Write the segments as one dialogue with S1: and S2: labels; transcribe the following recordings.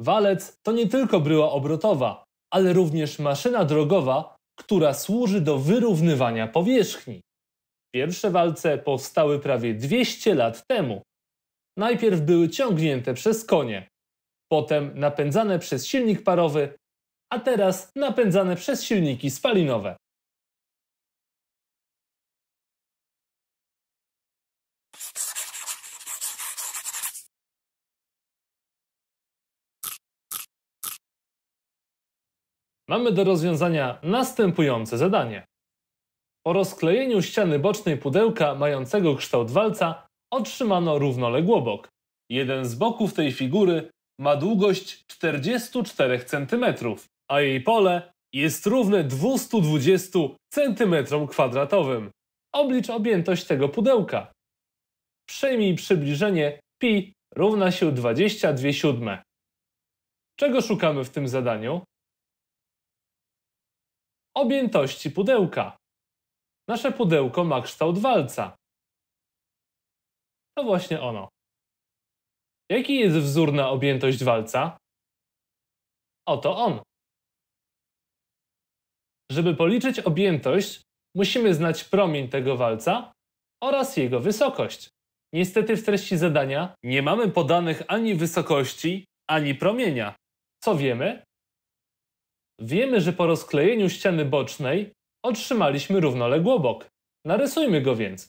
S1: Walec to nie tylko bryła obrotowa, ale również maszyna drogowa, która służy do wyrównywania powierzchni. Pierwsze walce powstały prawie 200 lat temu. Najpierw były ciągnięte przez konie, potem napędzane przez silnik parowy, a teraz napędzane przez silniki spalinowe. mamy do rozwiązania następujące zadanie. Po rozklejeniu ściany bocznej pudełka mającego kształt walca otrzymano równoległobok. Jeden z boków tej figury ma długość 44 cm, a jej pole jest równe 220 cm2. Oblicz objętość tego pudełka. Przyjmij przybliżenie pi równa się 22 siódme. Czego szukamy w tym zadaniu? objętości pudełka. Nasze pudełko ma kształt walca. To właśnie ono. Jaki jest wzór na objętość walca? Oto on. Żeby policzyć objętość, musimy znać promień tego walca oraz jego wysokość. Niestety w treści zadania nie mamy podanych ani wysokości, ani promienia. Co wiemy? Wiemy, że po rozklejeniu ściany bocznej otrzymaliśmy równoległobok. Narysujmy go więc.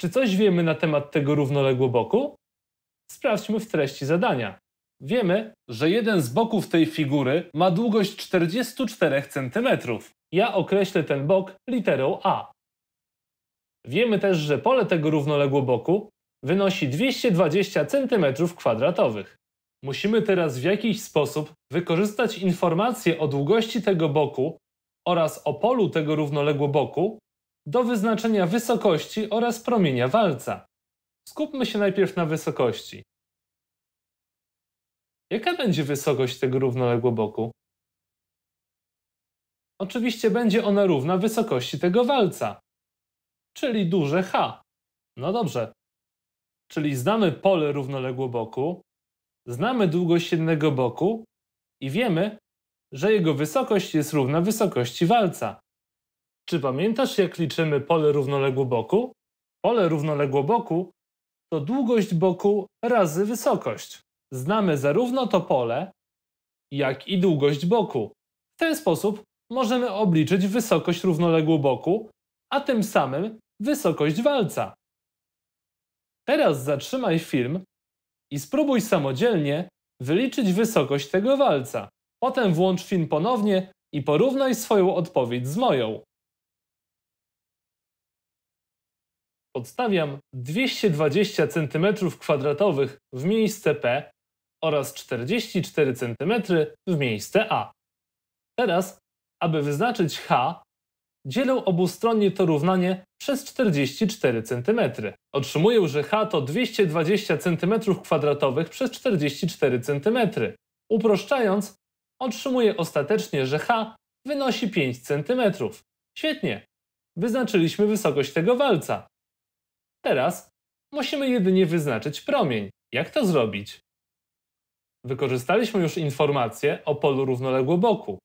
S1: Czy coś wiemy na temat tego równoległoboku? Sprawdźmy w treści zadania. Wiemy, że jeden z boków tej figury ma długość 44 cm. Ja określę ten bok literą A. Wiemy też, że pole tego równoległoboku wynosi 220 cm kwadratowych. Musimy teraz w jakiś sposób wykorzystać informacje o długości tego boku oraz o polu tego równoległoboku do wyznaczenia wysokości oraz promienia walca. Skupmy się najpierw na wysokości. Jaka będzie wysokość tego równoległoboku? Oczywiście będzie ona równa wysokości tego walca, czyli duże H. No dobrze. Czyli znamy pole równoległoboku, Znamy długość jednego boku i wiemy, że jego wysokość jest równa wysokości walca. Czy pamiętasz, jak liczymy pole równoległoboku? Pole równoległoboku to długość boku razy wysokość. Znamy zarówno to pole, jak i długość boku. W ten sposób możemy obliczyć wysokość równoległoboku, a tym samym wysokość walca. Teraz zatrzymaj film i spróbuj samodzielnie wyliczyć wysokość tego walca. Potem włącz film ponownie i porównaj swoją odpowiedź z moją. Podstawiam 220 cm2 w miejsce P oraz 44 cm w miejsce A. Teraz, aby wyznaczyć H, dzielę obustronnie to równanie przez 44 cm. Otrzymuję, że H to 220 cm2 przez 44 cm. Uproszczając, otrzymuję ostatecznie, że H wynosi 5 cm. Świetnie. Wyznaczyliśmy wysokość tego walca. Teraz musimy jedynie wyznaczyć promień. Jak to zrobić? Wykorzystaliśmy już informację o polu równoległoboku.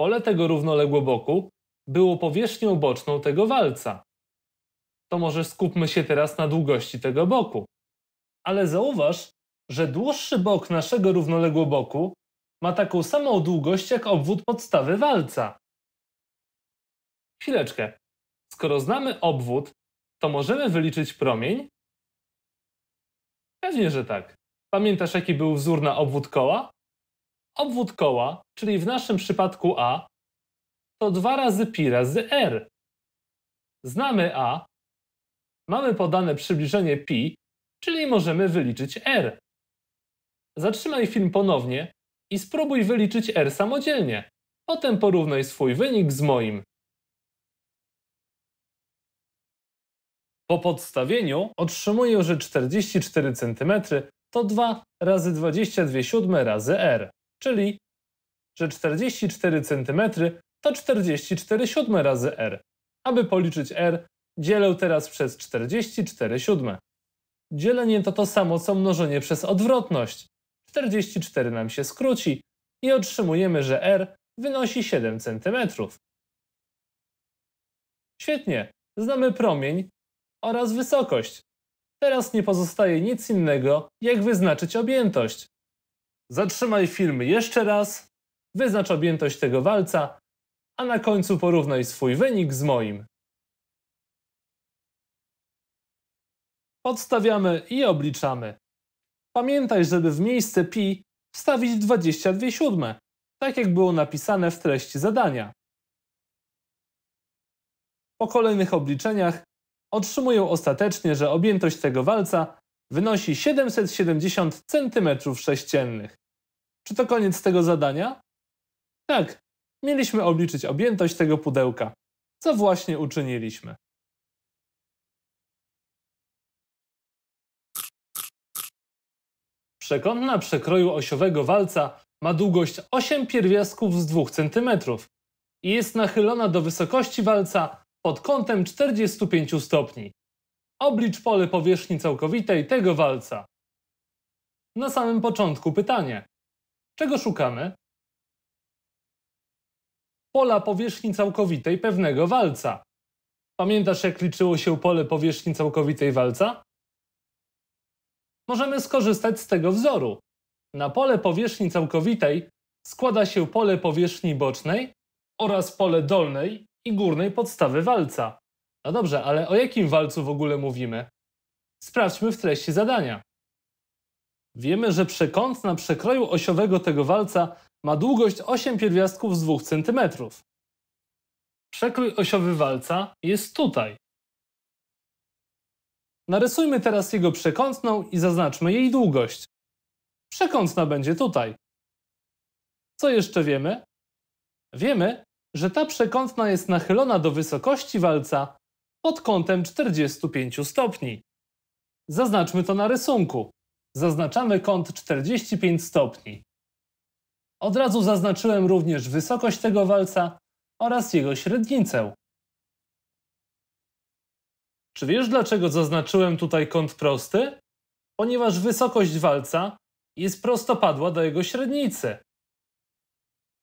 S1: Pole tego równoległoboku było powierzchnią boczną tego walca to może skupmy się teraz na długości tego boku. Ale zauważ, że dłuższy bok naszego równoległoboku ma taką samą długość jak obwód podstawy walca. Chwileczkę. Skoro znamy obwód, to możemy wyliczyć promień? Pewnie, że tak. Pamiętasz, jaki był wzór na obwód koła? Obwód koła, czyli w naszym przypadku A, to 2 razy pi razy r. Znamy A, mamy podane przybliżenie pi, czyli możemy wyliczyć r. Zatrzymaj film ponownie i spróbuj wyliczyć r samodzielnie. Potem porównaj swój wynik z moim. Po podstawieniu otrzymuję, że 44 cm to 2 razy 22 siódme razy r, czyli że 44 cm to 44 siódme razy r. Aby policzyć r, Dzielę teraz przez 44 siódme. Dzielenie to to samo co mnożenie przez odwrotność. 44 nam się skróci i otrzymujemy, że r wynosi 7 cm. Świetnie, znamy promień oraz wysokość. Teraz nie pozostaje nic innego, jak wyznaczyć objętość. Zatrzymaj film jeszcze raz, wyznacz objętość tego walca, a na końcu porównaj swój wynik z moim. Podstawiamy i obliczamy. Pamiętaj, żeby w miejsce pi wstawić 22 siódme, tak jak było napisane w treści zadania. Po kolejnych obliczeniach otrzymuję ostatecznie, że objętość tego walca wynosi 770 cm3. Czy to koniec tego zadania? Tak, mieliśmy obliczyć objętość tego pudełka, co właśnie uczyniliśmy. Przekątna przekroju osiowego walca ma długość 8 pierwiastków z 2 cm i jest nachylona do wysokości walca pod kątem 45 stopni. Oblicz pole powierzchni całkowitej tego walca. Na samym początku pytanie. Czego szukamy? Pola powierzchni całkowitej pewnego walca. Pamiętasz jak liczyło się pole powierzchni całkowitej walca? możemy skorzystać z tego wzoru. Na pole powierzchni całkowitej składa się pole powierzchni bocznej oraz pole dolnej i górnej podstawy walca. No dobrze, ale o jakim walcu w ogóle mówimy? Sprawdźmy w treści zadania. Wiemy, że przekąt na przekroju osiowego tego walca ma długość 8 pierwiastków z 2 cm. Przekrój osiowy walca jest tutaj, Narysujmy teraz jego przekątną i zaznaczmy jej długość. Przekątna będzie tutaj. Co jeszcze wiemy? Wiemy, że ta przekątna jest nachylona do wysokości walca pod kątem 45 stopni. Zaznaczmy to na rysunku. Zaznaczamy kąt 45 stopni. Od razu zaznaczyłem również wysokość tego walca oraz jego średnicę. Czy wiesz, dlaczego zaznaczyłem tutaj kąt prosty? Ponieważ wysokość walca jest prostopadła do jego średnicy,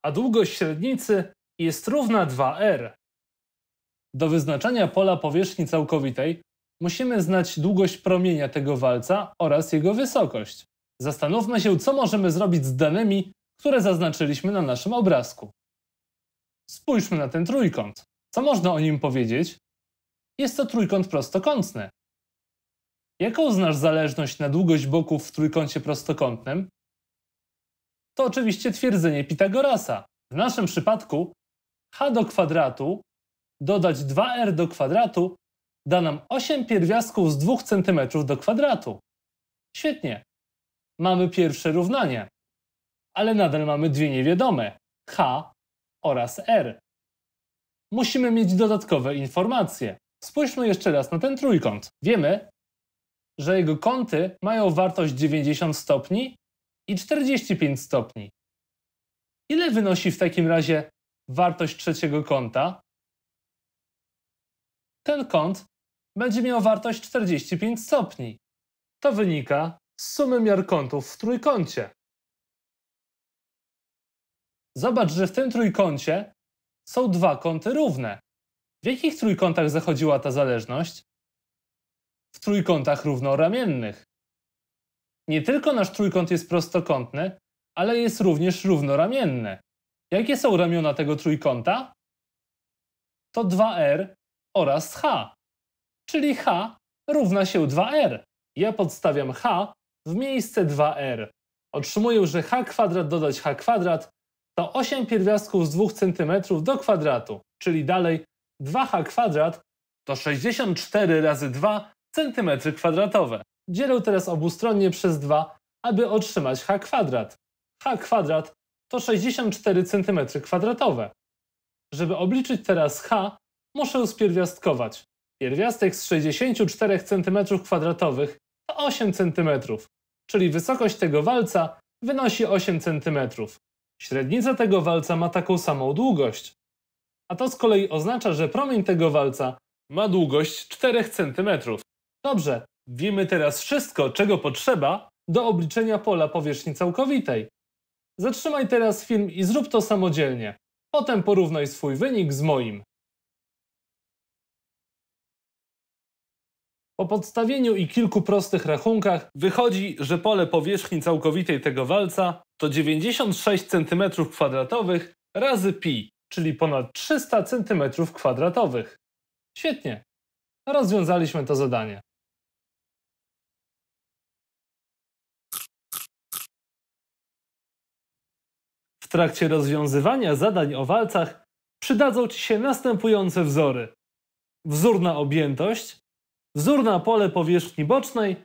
S1: a długość średnicy jest równa 2r. Do wyznaczania pola powierzchni całkowitej musimy znać długość promienia tego walca oraz jego wysokość. Zastanówmy się, co możemy zrobić z danymi, które zaznaczyliśmy na naszym obrazku. Spójrzmy na ten trójkąt. Co można o nim powiedzieć? Jest to trójkąt prostokątny. Jaką znasz zależność na długość boków w trójkącie prostokątnym? To oczywiście twierdzenie Pitagorasa. W naszym przypadku h do kwadratu dodać 2r do kwadratu da nam 8 pierwiastków z 2 cm do kwadratu. Świetnie. Mamy pierwsze równanie. Ale nadal mamy dwie niewiadome h oraz r. Musimy mieć dodatkowe informacje. Spójrzmy jeszcze raz na ten trójkąt. Wiemy, że jego kąty mają wartość 90 stopni i 45 stopni. Ile wynosi w takim razie wartość trzeciego kąta? Ten kąt będzie miał wartość 45 stopni. To wynika z sumy miar kątów w trójkącie. Zobacz, że w tym trójkącie są dwa kąty równe. W jakich trójkątach zachodziła ta zależność? W trójkątach równoramiennych. Nie tylko nasz trójkąt jest prostokątny, ale jest również równoramienny. Jakie są ramiona tego trójkąta? To 2r oraz h, czyli h równa się 2r. Ja podstawiam h w miejsce 2r. Otrzymuję, że h kwadrat dodać h kwadrat to 8 pierwiastków z 2 cm do kwadratu, czyli dalej 2h kwadrat to 64 razy 2 cm kwadratowe. Dzielę teraz obustronnie przez 2, aby otrzymać h kwadrat. h kwadrat to 64 cm kwadratowe. Żeby obliczyć teraz h, muszę spierwiastkować. Pierwiastek z 64 cm kwadratowych to 8 cm, czyli wysokość tego walca wynosi 8 cm. Średnica tego walca ma taką samą długość a to z kolei oznacza, że promień tego walca ma długość 4 cm. Dobrze, wiemy teraz wszystko, czego potrzeba do obliczenia pola powierzchni całkowitej. Zatrzymaj teraz film i zrób to samodzielnie. Potem porównaj swój wynik z moim. Po podstawieniu i kilku prostych rachunkach wychodzi, że pole powierzchni całkowitej tego walca to 96 cm2 razy pi, czyli ponad 300 cm2. Świetnie. Rozwiązaliśmy to zadanie. W trakcie rozwiązywania zadań o walcach przydadzą Ci się następujące wzory. Wzór na objętość, wzór na pole powierzchni bocznej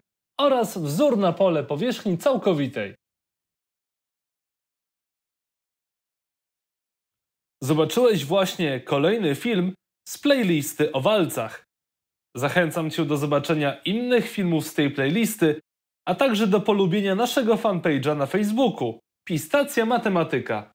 S1: oraz wzór na pole powierzchni całkowitej. Zobaczyłeś właśnie kolejny film z playlisty o walcach. Zachęcam Cię do zobaczenia innych filmów z tej playlisty, a także do polubienia naszego fanpage'a na Facebooku Pistacja Matematyka.